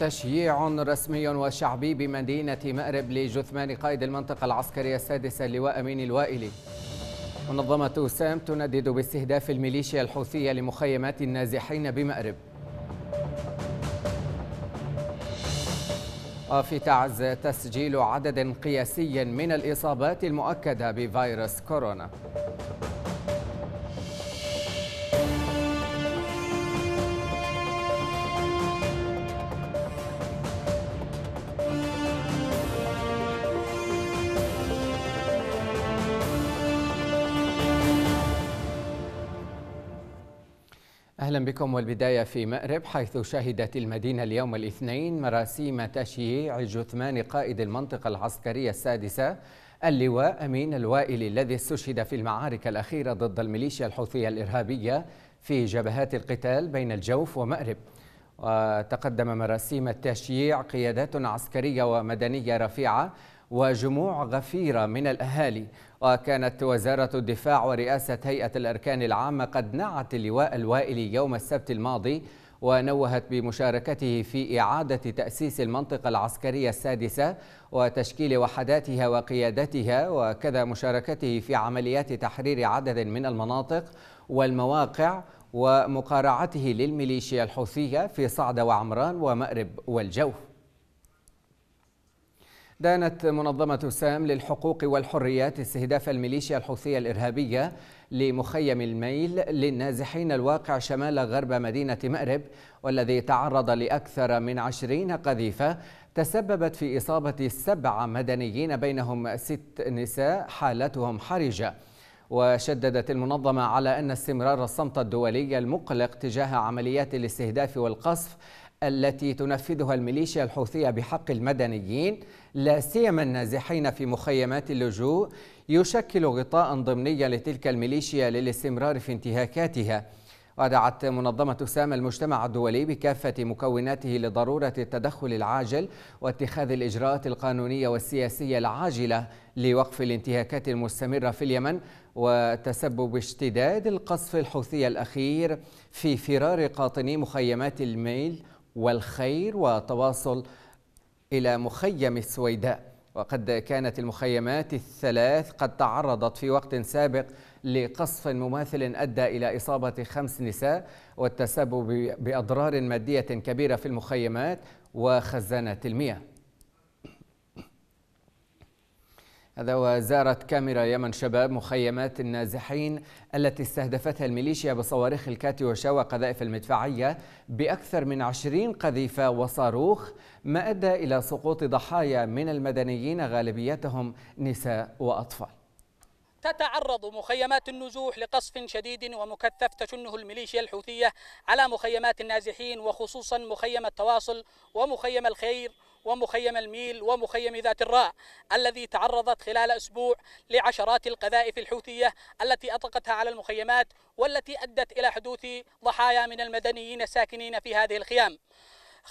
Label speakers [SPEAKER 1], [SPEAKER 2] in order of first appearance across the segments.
[SPEAKER 1] تشييع رسمي وشعبي بمدينة مأرب لجثمان قائد المنطقة العسكرية السادسة اللواء أمين الوائلي منظمة سام تندد باستهداف الميليشيا الحوثية لمخيمات النازحين بمأرب وفي تعز تسجيل عدد قياسي من الإصابات المؤكدة بفيروس كورونا أهلا بكم والبداية في مأرب حيث شهدت المدينة اليوم الاثنين مراسيم تشييع جثمان قائد المنطقة العسكرية السادسة اللواء أمين الوائلي الذي استشهد في المعارك الأخيرة ضد الميليشيا الحوثية الإرهابية في جبهات القتال بين الجوف ومأرب وتقدم مراسيم التشييع قيادات عسكرية ومدنية رفيعة وجموع غفيرة من الأهالي وكانت وزارة الدفاع ورئاسة هيئة الأركان العامة قد نعت اللواء الوائلي يوم السبت الماضي ونوهت بمشاركته في إعادة تأسيس المنطقة العسكرية السادسة وتشكيل وحداتها وقيادتها وكذا مشاركته في عمليات تحرير عدد من المناطق والمواقع ومقارعته للميليشيا الحوثية في صعدة وعمران ومأرب والجوف دانت منظمة سام للحقوق والحريات استهداف الميليشيا الحوثية الإرهابية لمخيم الميل للنازحين الواقع شمال غرب مدينة مأرب والذي تعرض لأكثر من عشرين قذيفة تسببت في إصابة سبع مدنيين بينهم ست نساء حالتهم حرجة وشددت المنظمة على أن استمرار الصمت الدولي المقلق تجاه عمليات الاستهداف والقصف التي تنفذها الميليشيا الحوثية بحق المدنيين لا سيما النازحين في مخيمات اللجوء يشكل غطاء ضمنيا لتلك الميليشيا للاستمرار في انتهاكاتها ودعت منظمة سام المجتمع الدولي بكافة مكوناته لضرورة التدخل العاجل واتخاذ الإجراءات القانونية والسياسية العاجلة لوقف الانتهاكات المستمرة في اليمن وتسبب اشتداد القصف الحوثي الأخير في فرار قاطني مخيمات الميل والخير والتواصل إلى مخيم السويداء وقد كانت المخيمات الثلاث قد تعرضت في وقت سابق لقصف مماثل أدى إلى إصابة خمس نساء والتسبب بأضرار مادية كبيرة في المخيمات وخزانة المياه هذا وزارت كاميرا يمن شباب مخيمات النازحين التي استهدفتها الميليشيا بصواريخ الكاتي وشاوى قذائف المدفعية بأكثر من عشرين قذيفة وصاروخ ما أدى إلى سقوط ضحايا من المدنيين غالبيتهم نساء وأطفال
[SPEAKER 2] تتعرض مخيمات النزوح لقصف شديد ومكثف تشنه الميليشيا الحوثية على مخيمات النازحين وخصوصا مخيم التواصل ومخيم الخير ومخيم الميل ومخيم ذات الراء الذي تعرضت خلال أسبوع لعشرات القذائف الحوثية التي أطلقتها على المخيمات والتي أدت إلى حدوث ضحايا من المدنيين الساكنين في هذه الخيام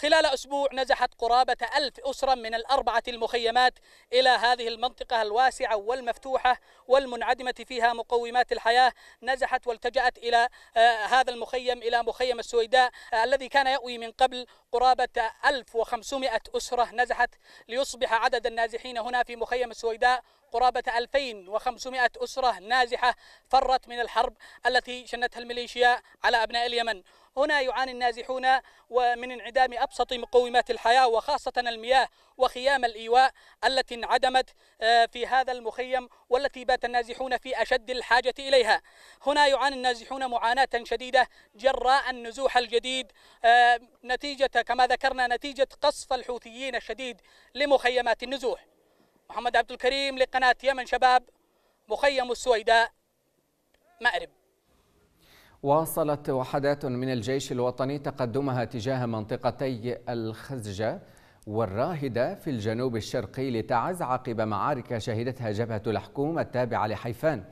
[SPEAKER 2] خلال أسبوع نزحت قرابة ألف أسرة من الأربعة المخيمات إلى هذه المنطقة الواسعة والمفتوحة والمنعدمة فيها مقومات الحياة نزحت والتجأت إلى آه، هذا المخيم إلى مخيم السويداء آه، الذي كان يأوي من قبل قرابة 1500 أسرة نزحت ليصبح عدد النازحين هنا في مخيم السويداء قرابة 2500 أسرة نازحة فرت من الحرب التي شنتها الميليشيا على أبناء اليمن هنا يعاني النازحون ومن انعدام أبسط مقومات الحياة وخاصة المياه وخيام الإيواء التي انعدمت آه، في هذا المخيم والتي بات النازحون في أشد الحاجة إليها هنا يعاني النازحون معاناة شديدة جراء النزوح الجديد آه، نتيجة كما ذكرنا نتيجة قصف الحوثيين الشديد لمخيمات النزوح محمد عبد الكريم لقناة يمن شباب مخيم السويداء مأرب
[SPEAKER 1] واصلت وحدات من الجيش الوطني تقدمها تجاه منطقتي الخزجة والراهدة في الجنوب الشرقي لتعز عقب معارك شهدتها جبهة الحكومة التابعة لحيفان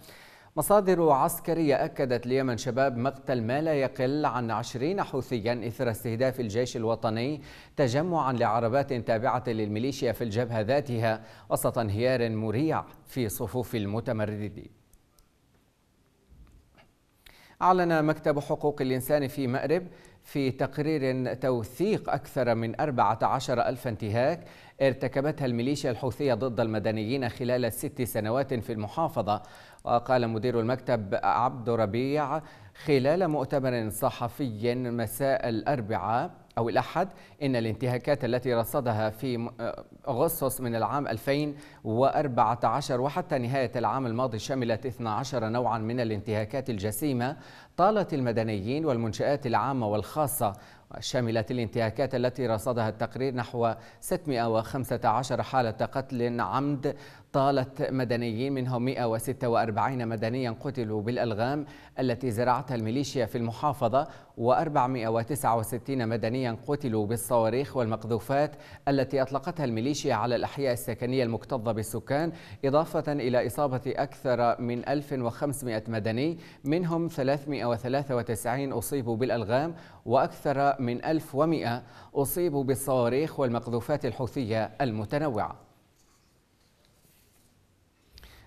[SPEAKER 1] مصادر عسكرية أكدت ليمن شباب مقتل ما لا يقل عن عشرين حوثيا إثر استهداف الجيش الوطني تجمعا لعربات تابعة للميليشيا في الجبهة ذاتها وسط انهيار مريع في صفوف المتمردين أعلن مكتب حقوق الإنسان في مأرب في تقرير توثيق أكثر من 14 ألف انتهاك ارتكبتها الميليشيا الحوثية ضد المدنيين خلال ست سنوات في المحافظة وقال مدير المكتب عبد ربيع خلال مؤتمر صحفي مساء الأربعاء أو الأحد إن الانتهاكات التي رصدها في آه، أغسطس من العام 2014 وحتى نهاية العام الماضي شملت 12 نوعا من الانتهاكات الجسيمة طالت المدنيين والمنشآت العامة والخاصة شملت الانتهاكات التي رصدها التقرير نحو 615 حالة قتل عمد طالت مدنيين منهم 146 مدنيا قتلوا بالألغام التي زرعتها الميليشيا في المحافظة و469 مدنيا قتلوا بالصواريخ والمقذوفات التي أطلقتها الميليشيا على الأحياء السكنية المكتظة بالسكان إضافة إلى إصابة أكثر من 1500 مدني منهم 393 أصيبوا بالألغام وأكثر من 1100 أصيبوا بالصواريخ والمقذوفات الحوثية المتنوعة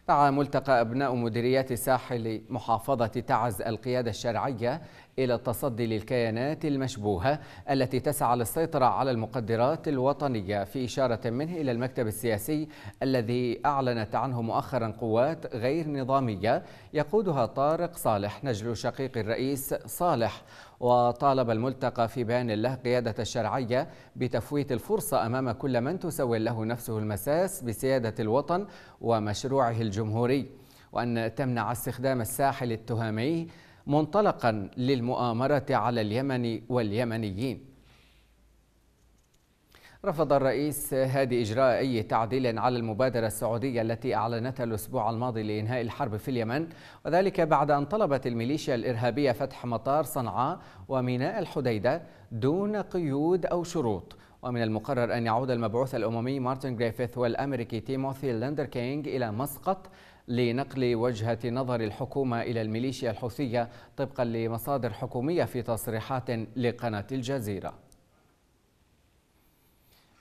[SPEAKER 1] دعا ملتقى أبناء مديريات ساحل محافظة تعز القيادة الشرعية إلى التصدي للكيانات المشبوهة التي تسعى للسيطرة على المقدرات الوطنية في إشارة منه إلى المكتب السياسي الذي أعلنت عنه مؤخرا قوات غير نظامية يقودها طارق صالح نجل شقيق الرئيس صالح وطالب الملتقى في بيان له قيادة الشرعية بتفويت الفرصة أمام كل من تسول له نفسه المساس بسيادة الوطن ومشروعه الجمهوري وأن تمنع استخدام الساحل التهامي منطلقا للمؤامرة على اليمن واليمنيين رفض الرئيس هادي إجراء أي تعديل على المبادرة السعودية التي أعلنتها الأسبوع الماضي لإنهاء الحرب في اليمن وذلك بعد أن طلبت الميليشيا الإرهابية فتح مطار صنعاء وميناء الحديدة دون قيود أو شروط ومن المقرر أن يعود المبعوث الأممي مارتن جريفيث والأمريكي تيموثي لندر كينغ إلى مسقط لنقل وجهة نظر الحكومة إلى الميليشيا الحوثية طبقا لمصادر حكومية في تصريحات لقناة الجزيرة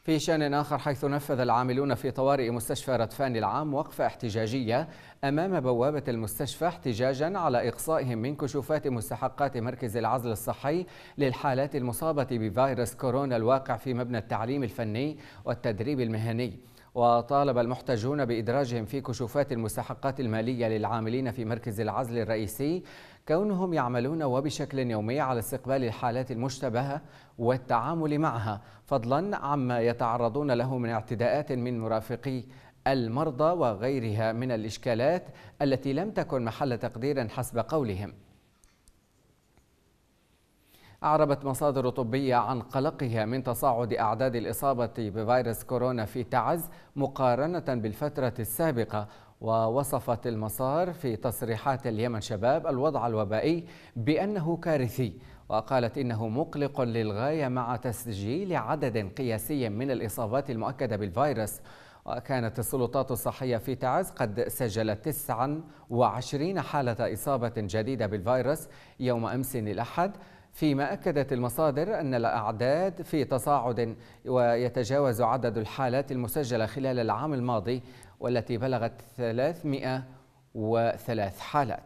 [SPEAKER 1] في شان آخر حيث نفذ العاملون في طوارئ مستشفى ردفان العام وقفة احتجاجية أمام بوابة المستشفى احتجاجا على إقصائهم من كشوفات مستحقات مركز العزل الصحي للحالات المصابة بفيروس كورونا الواقع في مبنى التعليم الفني والتدريب المهني وطالب المحتجون بإدراجهم في كشوفات المستحقات المالية للعاملين في مركز العزل الرئيسي كونهم يعملون وبشكل يومي على استقبال الحالات المشتبهة والتعامل معها فضلا عما يتعرضون له من اعتداءات من مرافقي المرضى وغيرها من الإشكالات التي لم تكن محل تقدير حسب قولهم أعربت مصادر طبية عن قلقها من تصاعد أعداد الإصابة بفيروس كورونا في تعز مقارنة بالفترة السابقة ووصفت المسار في تصريحات اليمن شباب الوضع الوبائي بأنه كارثي وقالت إنه مقلق للغاية مع تسجيل عدد قياسي من الإصابات المؤكدة بالفيروس وكانت السلطات الصحية في تعز قد سجلت 29 حالة إصابة جديدة بالفيروس يوم أمس الأحد فيما أكدت المصادر أن الأعداد في تصاعد ويتجاوز عدد الحالات المسجلة خلال العام الماضي والتي بلغت 303 حالات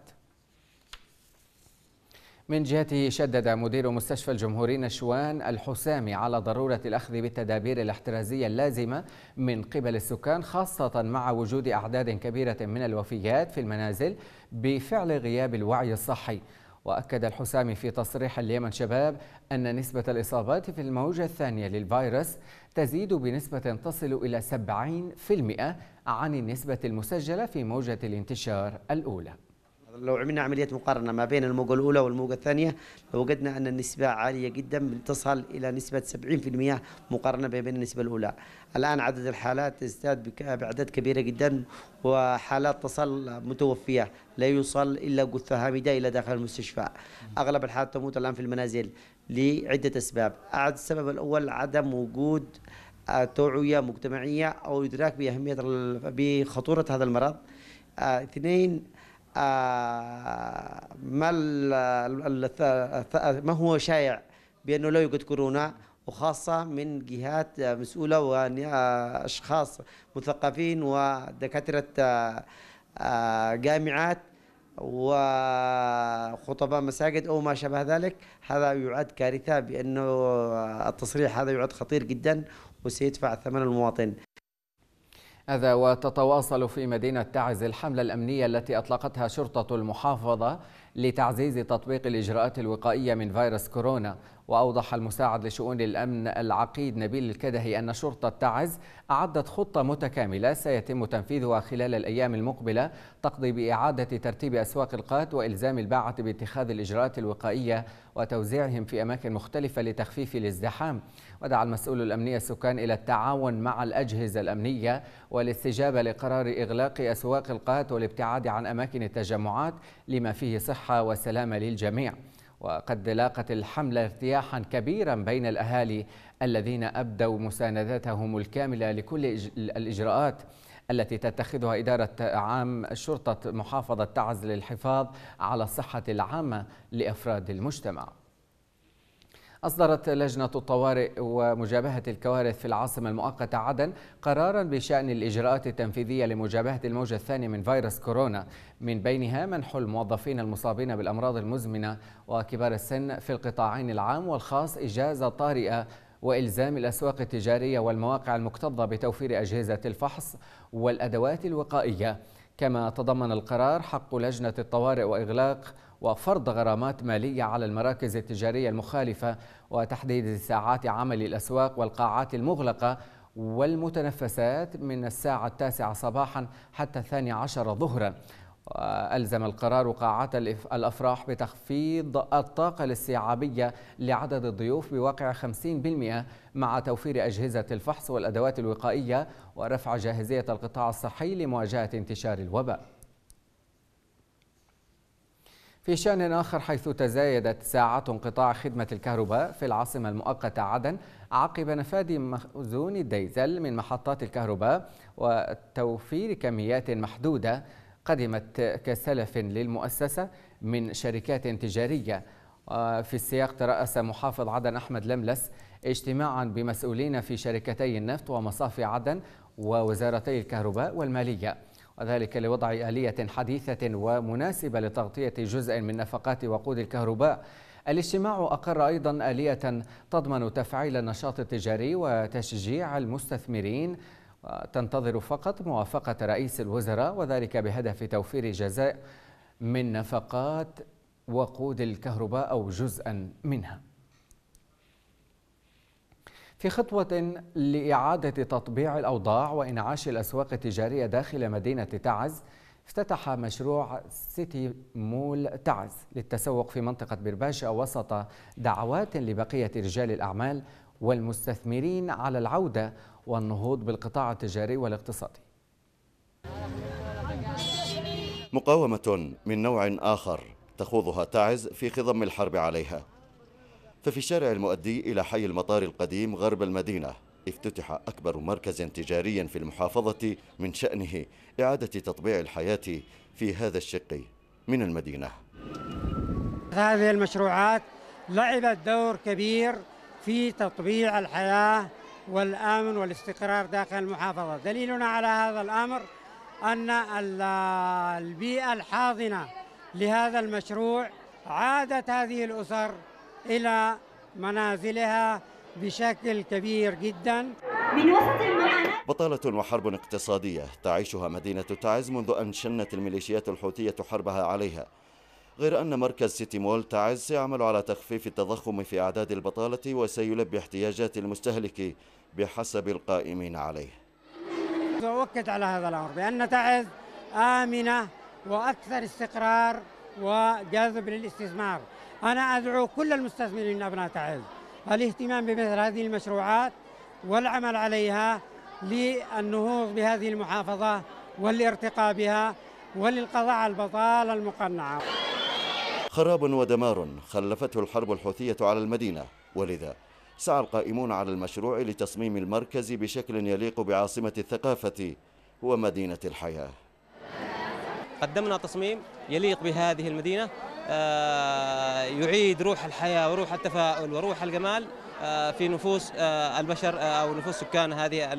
[SPEAKER 1] من جهته شدد مدير مستشفى الجمهوري نشوان الحسامي على ضرورة الأخذ بالتدابير الاحترازية اللازمة من قبل السكان خاصة مع وجود أعداد كبيرة من الوفيات في المنازل بفعل غياب الوعي الصحي وأكد الحسامي في تصريح اليمن شباب أن نسبة الإصابات في الموجة الثانية للفيروس تزيد بنسبة تصل إلى 70% عن النسبة المسجلة في موجة الانتشار الأولى لو عملنا عملية مقارنة ما بين الموجة الأولى والموجة الثانية لوجدنا أن النسبة عالية جدا تصل إلى نسبة 70% مقارنة بين النسبة الأولى الآن عدد الحالات ازداد بأعداد كبيرة جدا وحالات تصل متوفية لا يوصل إلا جثة هامدة إلى داخل المستشفى أغلب الحالات تموت الآن في المنازل لعدة أسباب السبب الأول عدم وجود آه، توعية مجتمعية أو إدراك بأهمية بخطورة هذا المرض آه، اثنين آه، ما ما هو شائع بانه
[SPEAKER 3] لا يوجد كورونا وخاصة من جهات مسؤولة وأشخاص آه، مثقفين ودكاترة آه، جامعات
[SPEAKER 1] وخطباء مساجد أو ما شابه ذلك هذا يعد كارثة بأنه التصريح هذا يعد خطير جدا وسيدفع ثمن المواطن هذا وتتواصل في مدينة تعز الحملة الأمنية التي أطلقتها شرطة المحافظة لتعزيز تطبيق الإجراءات الوقائية من فيروس كورونا وأوضح المساعد لشؤون الأمن العقيد نبيل الكدهي أن شرطة تعز أعدت خطة متكاملة سيتم تنفيذها خلال الأيام المقبلة تقضي بإعادة ترتيب أسواق القات وإلزام الباعة باتخاذ الإجراءات الوقائية وتوزيعهم في أماكن مختلفة لتخفيف الازدحام ودعا المسؤول الأمني السكان إلى التعاون مع الأجهزة الأمنية والاستجابة لقرار إغلاق أسواق القات والابتعاد عن أماكن التجمعات لما فيه صحة وسلامة للجميع وقد لاقت الحملة ارتياحا كبيرا بين الأهالي الذين أبدوا مساندتهم الكاملة لكل الإجراءات التي تتخذها إدارة عام شرطة محافظة تعز للحفاظ على الصحة العامة لأفراد المجتمع أصدرت لجنة الطوارئ ومجابهة الكوارث في العاصمة المؤقتة عدن قرارا بشأن الإجراءات التنفيذية لمجابهة الموجة الثانية من فيروس كورونا من بينها منح الموظفين المصابين بالأمراض المزمنة وكبار السن في القطاعين العام والخاص إجازة طارئة والزام الاسواق التجاريه والمواقع المكتظه بتوفير اجهزه الفحص والادوات الوقائيه كما تضمن القرار حق لجنه الطوارئ واغلاق وفرض غرامات مالية على المراكز التجارية المخالفة وتحديد ساعات عمل الأسواق والقاعات المغلقة والمتنفسات من الساعة التاسعة صباحا حتى الثاني عشر ظهرا ألزم القرار قاعات الأفراح بتخفيض الطاقة الاستيعابية لعدد الضيوف بواقع 50% مع توفير أجهزة الفحص والأدوات الوقائية ورفع جاهزية القطاع الصحي لمواجهة انتشار الوباء في شأن آخر حيث تزايدت ساعات انقطاع خدمة الكهرباء في العاصمة المؤقتة عدن عقب نفاذ مخزون الديزل من محطات الكهرباء وتوفير كميات محدودة قدمت كسلف للمؤسسة من شركات تجارية آه، في السياق ترأس محافظ عدن أحمد لملس اجتماعا بمسؤولين في شركتي النفط ومصافي عدن ووزارتي الكهرباء والمالية وذلك لوضع آلية حديثة ومناسبة لتغطية جزء من نفقات وقود الكهرباء الاجتماع أقر أيضا آلية تضمن تفعيل النشاط التجاري وتشجيع المستثمرين تنتظر فقط موافقة رئيس الوزراء وذلك بهدف توفير جزاء من نفقات وقود الكهرباء أو جزءا منها في خطوة لإعادة تطبيع الأوضاع وإنعاش الأسواق التجارية داخل مدينة تعز افتتح مشروع سيتي مول تعز للتسوق في منطقة برباشا وسط دعوات لبقية رجال الأعمال والمستثمرين على العودة والنهوض بالقطاع التجاري والاقتصادي
[SPEAKER 3] مقاومة من نوع آخر تخوضها تعز في خضم الحرب عليها ففي الشارع المؤدي إلى حي المطار القديم غرب المدينة افتتح أكبر مركز تجاري في المحافظة من شأنه إعادة تطبيع الحياة في هذا الشق من المدينة
[SPEAKER 1] هذه المشروعات لعبت دور كبير في تطبيع الحياة والأمن والاستقرار داخل المحافظة دليلنا على هذا الأمر أن البيئة الحاضنة لهذا المشروع عادت هذه الأسر إلى منازلها بشكل كبير جدا من وسط
[SPEAKER 3] بطالة وحرب اقتصادية تعيشها مدينة تعز منذ أن شنت الميليشيات الحوثية حربها عليها غير أن مركز سيتي مول تعز سيعمل على تخفيف التضخم في أعداد البطالة وسيلبي احتياجات المستهلك بحسب القائمين عليه
[SPEAKER 1] أؤكد على هذا الأمر بأن تعز آمنة وأكثر استقرار وجاذب للاستثمار أنا أدعو كل المستثمرين أبناء تعز الاهتمام بمثل هذه المشروعات والعمل عليها للنهوض بهذه المحافظة والارتقاء بها وللقضاء على البطالة المقنعة
[SPEAKER 3] خراب ودمار خلفته الحرب الحوثية على المدينة ولذا سعى القائمون على المشروع لتصميم المركز بشكل يليق بعاصمة الثقافة ومدينة الحياة قدمنا تصميم يليق بهذه
[SPEAKER 1] المدينة آه، يعيد روح الحياة وروح التفاؤل وروح الجمال آه، في نفوس آه، البشر أو نفوس سكان هذه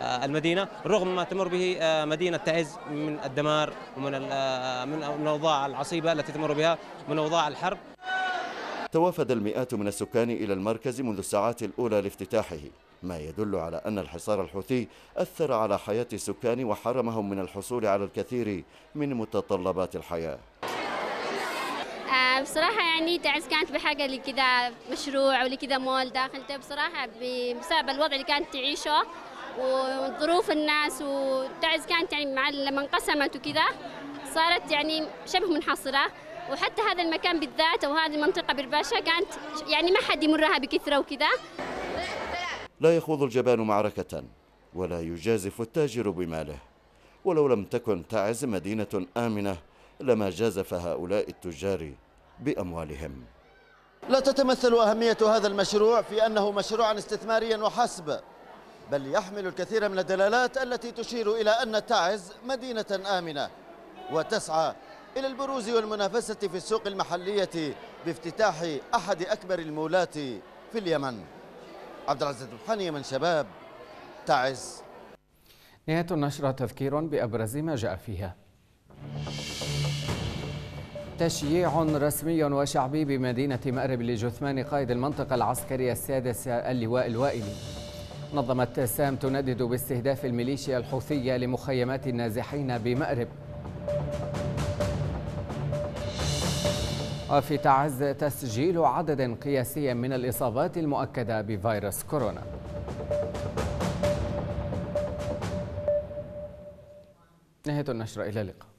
[SPEAKER 1] المدينة رغم ما تمر به مدينة تعز من الدمار ومن من الأوضاع العصيبة التي تمر بها من أوضاع الحرب
[SPEAKER 3] توافد المئات من السكان إلى المركز منذ الساعات الأولى لافتتاحه ما يدل على أن الحصار الحوثي أثر على حياة السكان وحرمهم من الحصول على الكثير من متطلبات الحياة بصراحة يعني تعز كانت بحاجة لكذا مشروع ولكذا مول داخلته بصراحة بسبب الوضع اللي كانت تعيشه وظروف الناس وتعز كانت يعني مع لما انقسمت وكذا صارت يعني شبه منحصرة وحتى هذا المكان بالذات أو هذه المنطقة بالباشا كانت يعني ما حد يمرها بكثرة وكذا لا يخوض الجبان معركة ولا يجازف التاجر بماله ولو لم تكن تعز مدينة آمنة لما جازف هؤلاء التجار بأموالهم لا تتمثل أهمية هذا المشروع في أنه مشروعا استثماريا وحسب بل يحمل الكثير من الدلالات التي تشير إلى أن تعز مدينة آمنة وتسعى إلى البروز والمنافسة في السوق المحلية بافتتاح أحد أكبر المولات في اليمن عبد العزيز الحني من شباب تعز
[SPEAKER 1] نهاية النشرة تذكير بأبرز ما جاء فيها تشييع رسمي وشعبي بمدينة مأرب لجثمان قائد المنطقة العسكرية السادسة اللواء الوائلي نظمت سام تندد باستهداف الميليشيا الحوثية لمخيمات النازحين بمأرب وفي تعز تسجيل عدد قياسي من الإصابات المؤكدة بفيروس كورونا نهاية النشرة إلى اللقاء